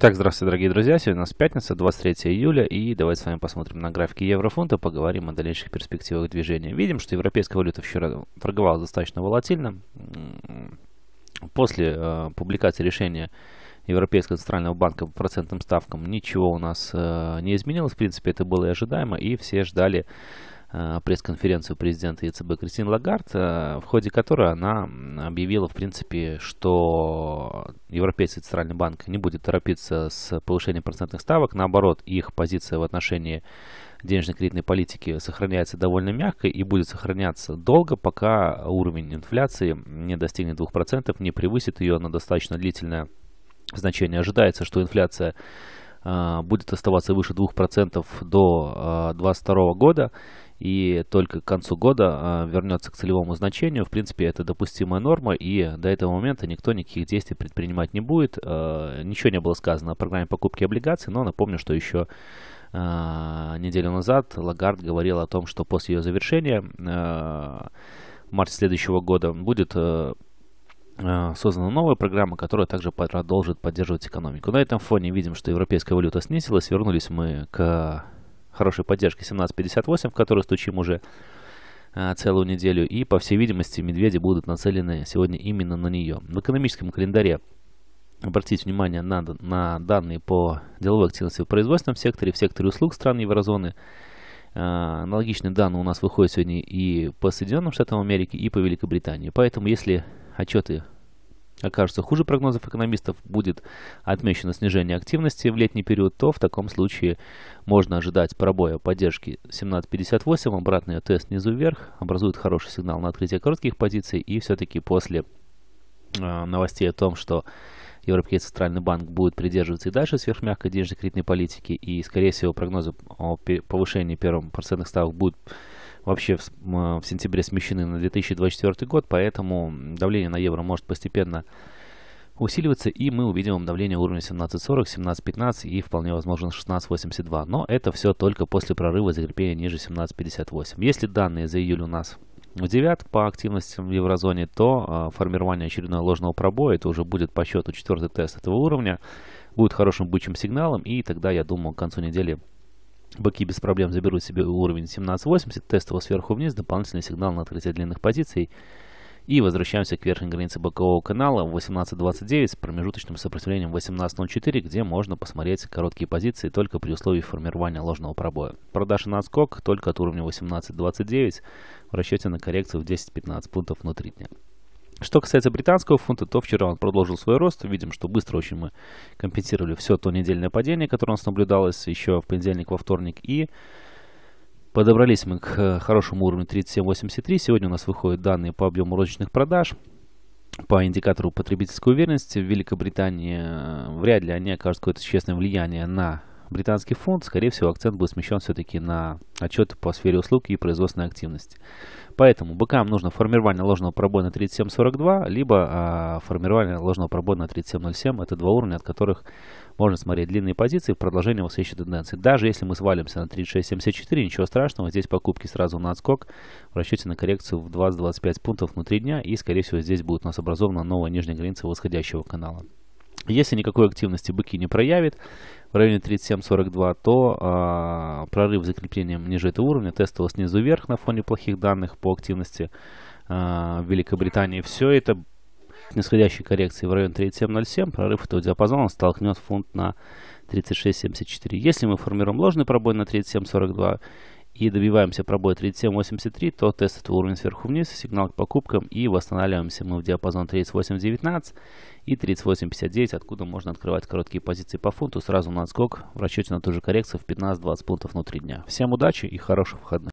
Так, здравствуйте, дорогие друзья. Сегодня у нас пятница, 23 июля, и давайте с вами посмотрим на графики еврофунта, поговорим о дальнейших перспективах движения. Видим, что европейская валюта вчера торговалась достаточно волатильно. После э, публикации решения Европейского центрального банка по процентным ставкам ничего у нас э, не изменилось. В принципе, это было и ожидаемо, и все ждали Э, пресс-конференцию президента ЕЦБ Кристин Лагард, э, в ходе которой она объявила, в принципе, что Европейский центральный банк не будет торопиться с повышением процентных ставок. Наоборот, их позиция в отношении денежно-кредитной политики сохраняется довольно мягко и будет сохраняться долго, пока уровень инфляции не достигнет 2%, не превысит ее на достаточно длительное значение. Ожидается, что инфляция э, будет оставаться выше 2% до 2022 года и только к концу года а, вернется к целевому значению. В принципе, это допустимая норма, и до этого момента никто никаких действий предпринимать не будет. А, ничего не было сказано о программе покупки облигаций, но напомню, что еще а, неделю назад Лагард говорил о том, что после ее завершения в марте следующего года будет создана новая программа, которая также продолжит поддерживать экономику. На этом фоне видим, что европейская валюта снизилась, вернулись мы к хорошей поддержки 17.58, в которую стучим уже а, целую неделю. И, по всей видимости, медведи будут нацелены сегодня именно на нее. В экономическом календаре обратить внимание на, на данные по деловой активности в производственном секторе, в секторе услуг стран еврозоны. А, аналогичные данные у нас выходят сегодня и по Соединенным Штатам Америки, и по Великобритании. Поэтому, если отчеты окажется хуже прогнозов экономистов, будет отмечено снижение активности в летний период, то в таком случае можно ожидать пробоя поддержки 17.58, обратный ее тест снизу вверх, образует хороший сигнал на открытие коротких позиций и все-таки после э, новостей о том, что Европейский центральный банк будет придерживаться и дальше сверхмягкой денежно-кредитной политики, и, скорее всего, прогнозы о повышении первым процентных ставок будут вообще в, а, в сентябре смещены на 2024 год, поэтому давление на евро может постепенно усиливаться, и мы увидим давление уровня 17.40, 17.15 и вполне возможно 16.82. Но это все только после прорыва закрепления ниже 17.58. Если данные за июль у нас в удивят по активности в еврозоне, то э, формирование очередного ложного пробоя, это уже будет по счету четвертый тест этого уровня, будет хорошим бычьим сигналом, и тогда, я думаю, к концу недели Быки без проблем заберут себе уровень 1780, тестово сверху вниз, дополнительный сигнал на открытие длинных позиций. И возвращаемся к верхней границе бокового канала 18.29 с промежуточным сопротивлением 18.04, где можно посмотреть короткие позиции только при условии формирования ложного пробоя. Продажи на отскок только от уровня 18.29 в расчете на коррекцию в 10-15 пунктов внутри дня. Что касается британского фунта, то вчера он продолжил свой рост. Видим, что быстро очень мы компенсировали все то недельное падение, которое у нас наблюдалось еще в понедельник, во вторник. И подобрались мы к э, хорошему уровню 37.83. Сегодня у нас выходят данные по объему розничных продаж. По индикатору потребительской уверенности в Великобритании э, вряд ли они окажут какое-то существенное влияние на британский фонд, скорее всего, акцент будет смещен все-таки на отчеты по сфере услуг и производственной активности. Поэтому БКМ нужно формирование ложного пробоя на 37.42, либо э, формирование ложного пробоя на 37.07. Это два уровня, от которых можно смотреть длинные позиции в продолжении восходящей тенденции. Даже если мы свалимся на 36.74, ничего страшного, здесь покупки сразу на отскок в расчете на коррекцию в 20-25 пунктов внутри дня, и, скорее всего, здесь будет у нас образована новая нижняя граница восходящего канала. Если никакой активности быки не проявит в районе 37.42, то а, прорыв закреплением ниже этого уровня, тестово снизу вверх на фоне плохих данных по активности а, Великобритании, все это к нисходящей коррекции в район 37.07, прорыв этого диапазона столкнет фунт на 36.74. Если мы формируем ложный пробой на 37.42 и добиваемся пробоя 37.83, то тест этого уровня сверху вниз, сигнал к покупкам и восстанавливаемся мы в диапазон 38.19 и 38.59, откуда можно открывать короткие позиции по фунту сразу на отскок в расчете на ту же коррекцию в 15-20 пунктов внутри дня. Всем удачи и хороших выходных.